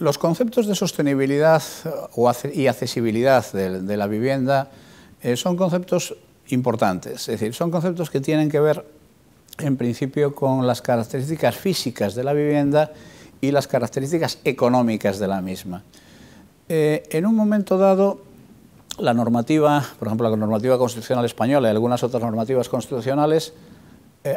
los conceptos de sostenibilidad eh, y accesibilidad de, la vivienda eh, son conceptos importantes, es decir, son conceptos que tienen que ver en principio con las características físicas de la vivienda y las características económicas de la misma. Eh, en un momento dado, la normativa, por ejemplo, la normativa constitucional española y algunas otras normativas constitucionales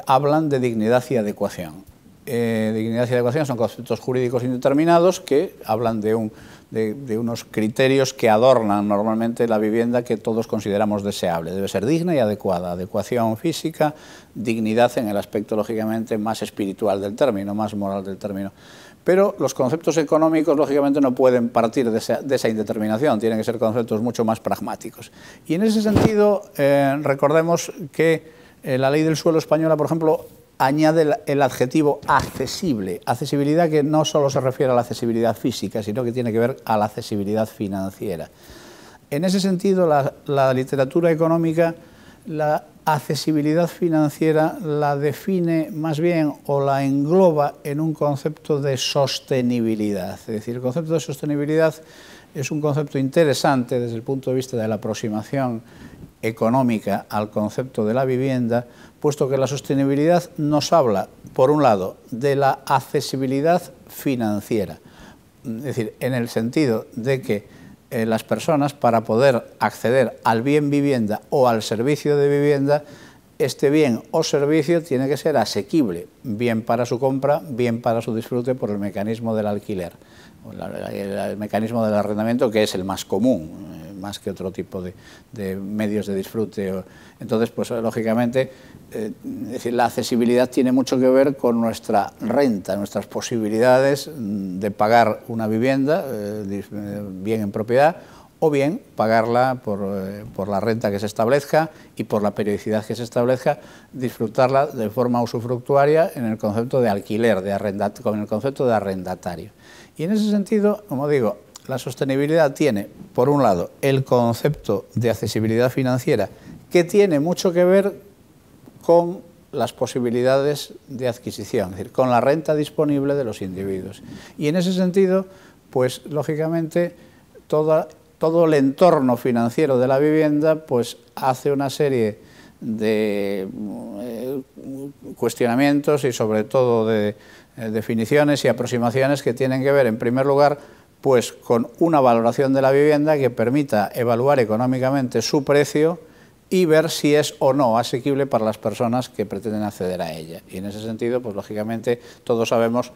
hablan de dignidad y adecuación. Eh, dignidad y adecuación son conceptos jurídicos indeterminados que hablan de, un, de, unos criterios que adornan normalmente la vivienda que todos consideramos deseable. Debe ser digna y adecuada. Adecuación física, dignidad en el aspecto lógicamente más espiritual del término, más moral del término. Pero los conceptos económicos, lógicamente, no pueden partir de esa, indeterminación, tienen que ser conceptos mucho más pragmáticos. Y en ese sentido, eh, recordemos que eh, la ley del suelo española, por ejemplo, añade el adjetivo accesible, accesibilidad que no solo se refiere a la accesibilidad física, sino que tiene que ver a la accesibilidad financiera. En ese sentido, la, literatura económica, la accesibilidad financiera la define más bien o la engloba en un concepto de sostenibilidad. Es decir, el concepto de sostenibilidad es un concepto interesante desde el punto de vista de la aproximación económica al concepto de la vivienda, puesto que la sostenibilidad nos habla, por un lado, de la accesibilidad financiera, es decir, en el sentido de que eh, las personas para poder acceder al bien vivienda o al servicio de vivienda, este bien o servicio tiene que ser asequible, bien para su compra, bien para su disfrute por el mecanismo del alquiler, el mecanismo del arrendamiento que es el más común más que otro tipo de, medios de disfrute. Entonces, pues lógicamente, eh, la accesibilidad tiene mucho que ver con nuestra renta, nuestras posibilidades de pagar una vivienda eh, eh, bien en propiedad o bien pagarla por, la renta que se establezca y por la periodicidad que se establezca, disfrutarla de forma usufructuaria en el concepto de alquiler, de con el concepto de arrendatario. Y en ese sentido, como digo, la sostenibilidad tiene, por un lado, el concepto de accesibilidad financiera, que tiene mucho que ver con las posibilidades de adquisición, es decir, con la renta disponible de los individuos. Y en ese sentido, pues lógicamente, todo el entorno financiero de la vivienda pues, hace una serie de eh, cuestionamientos y sobre todo de eh, definiciones y aproximaciones que tienen que ver, en primer lugar, pues con una valoración de la vivienda que permita evaluar económicamente su precio y ver si es o no asequible para las personas que pretenden acceder a ella. Y en ese sentido, pues lógicamente todos sabemos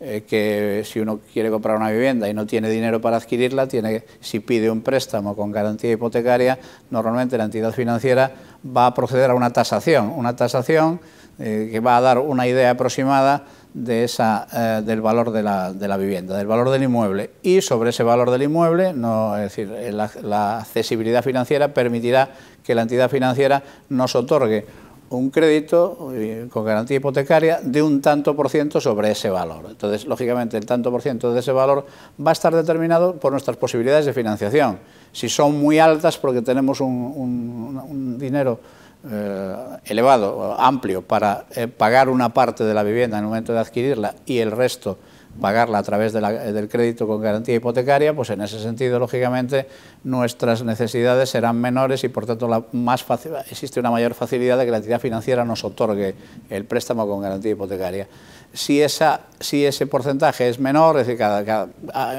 eh, que si uno quiere comprar una vivienda y no tiene dinero para adquirirla, tiene, si pide un préstamo con garantía hipotecaria, normalmente la entidad financiera va a proceder a una tasación, una tasación eh, que va a dar una idea aproximada de esa, eh, del valor de la, vivienda, del valor del inmueble. Y sobre ese valor del inmueble, no, es decir, eh, la, accesibilidad financiera permitirá que la entidad financiera nos otorgue un crédito eh, con garantía hipotecaria de un tanto por ciento sobre ese valor. Entonces, lógicamente, el tanto por ciento de ese valor va a estar determinado por nuestras posibilidades de financiación. Si son muy altas porque tenemos un dinero eh, elevado, amplio, para eh, pagar una parte de la vivienda en el momento de adquirirla y el resto pagarla a través eh, del crédito con garantía hipotecaria, pues en ese sentido, lógicamente, nuestras necesidades serán menores y, por tanto, más existe una mayor facilidad de que la entidad financiera nos otorgue el préstamo con garantía hipotecaria. Si, esa, si ese porcentaje es menor, es decir, ah,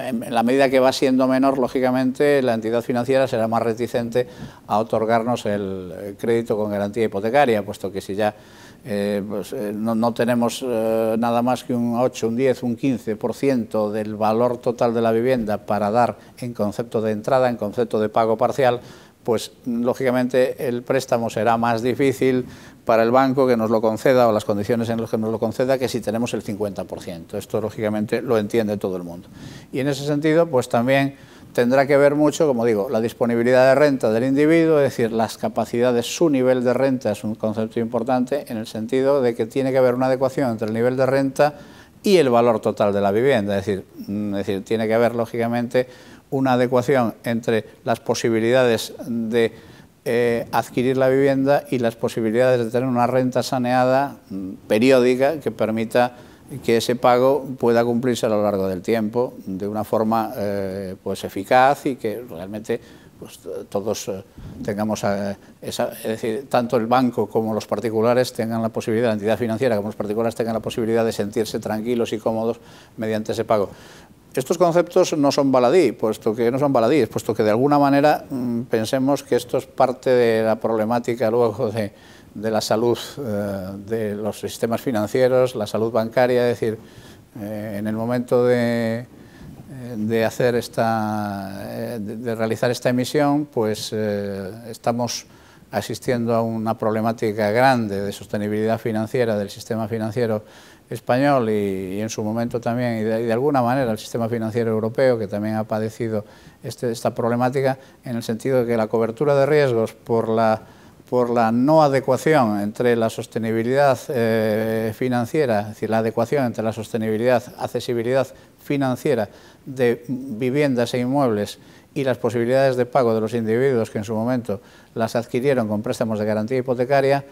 en la medida que va siendo menor, lógicamente, la entidad financiera será más reticente a otorgarnos el crédito con garantía hipotecaria, puesto que si ya eh, pues, eh, no, tenemos eh, nada más que un 8, un 10, un 15% del valor total de la vivienda para dar en concepto de entrada, en concepto de pago parcial, pues lógicamente el préstamo será más difícil para el banco que nos lo conceda o las condiciones en las que nos lo conceda que si tenemos el 50%. Esto lógicamente lo entiende todo el mundo. Y en ese sentido, pues también tendrá que ver mucho, como digo, la disponibilidad de renta del individuo, es decir, las capacidades, su nivel de renta es un concepto importante en el sentido de que tiene que haber una adecuación entre el nivel de renta y el valor total de la vivienda, es decir, mm, tiene que haber lógicamente una adecuación entre las posibilidades de eh, adquirir la vivienda y las posibilidades de tener una renta saneada mm, periódica que permita que ese pago pueda cumplirse a lo largo del tiempo de una forma eh, pues eficaz y que realmente pues, todos eh, tengamos, eh, es decir, tanto el banco como los particulares tengan la posibilidad, la entidad financiera como los particulares tengan la posibilidad de sentirse tranquilos y cómodos mediante ese pago. Estos conceptos no son baladí, puesto que no son baladíes, puesto que de alguna manera mm, pensemos que esto es parte de la problemática luego de, la salud eh, de los sistemas financieros, la salud bancaria, es decir, eh, en el momento de, eh, hacer esta, de, realizar esta emisión, pues estamos asistiendo a una problemática grande de sostenibilidad financiera del sistema financiero español y, en su momento también, y de, alguna manera el sistema financiero europeo, que también ha padecido este, esta problemática, en el sentido de que la cobertura de riesgos por la, no adecuación entre la sostenibilidad eh, financiera, es decir, la adecuación entre la sostenibilidad, accesibilidad financiera de viviendas e inmuebles y las posibilidades de pago de los individuos que en su momento las adquirieron con préstamos de garantía hipotecaria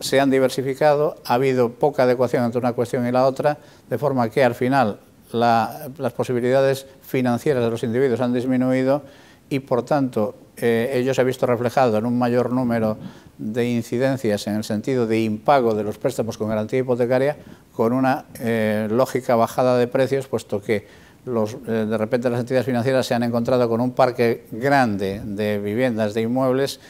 se han diversificado, ha habido poca adecuación entre una cuestión y la otra, de forma que al final las posibilidades financieras de los individuos han disminuido y por tanto eh, ello se ha visto reflejado en un mayor número de incidencias en el sentido de impago de los préstamos con garantía hipotecaria con una eh, lógica bajada de precios, puesto que eh, de repente las entidades financieras se han encontrado con un parque grande de viviendas, de inmuebles,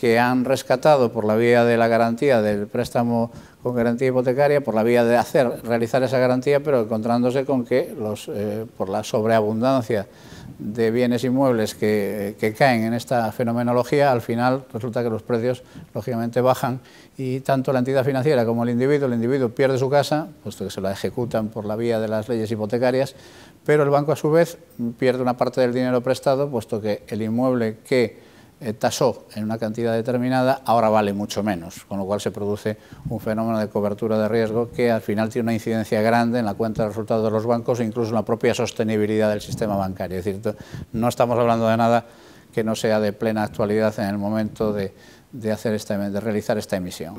que han rescatado por la vía de la garantía del préstamo con garantía hipotecaria, por la vía de hacer, realizar esa garantía, pero encontrándose con que los, eh, por la sobreabundancia de bienes inmuebles que, caen en esta fenomenología, al final resulta que los precios lógicamente bajan y tanto la entidad financiera como el individuo, el individuo pierde su casa, puesto que se la ejecutan por la vía de las leyes hipotecarias, pero el banco a su vez pierde una parte del dinero prestado, puesto que el inmueble que tasó en una cantidad determinada, ahora vale mucho menos, con lo cual se produce un fenómeno de cobertura de riesgo que al final tiene una incidencia grande en la cuenta de resultados de los bancos e incluso en la propia sostenibilidad del sistema bancario. Es decir, no estamos hablando de nada que no sea de plena actualidad en el momento de, de realizar esta emisión.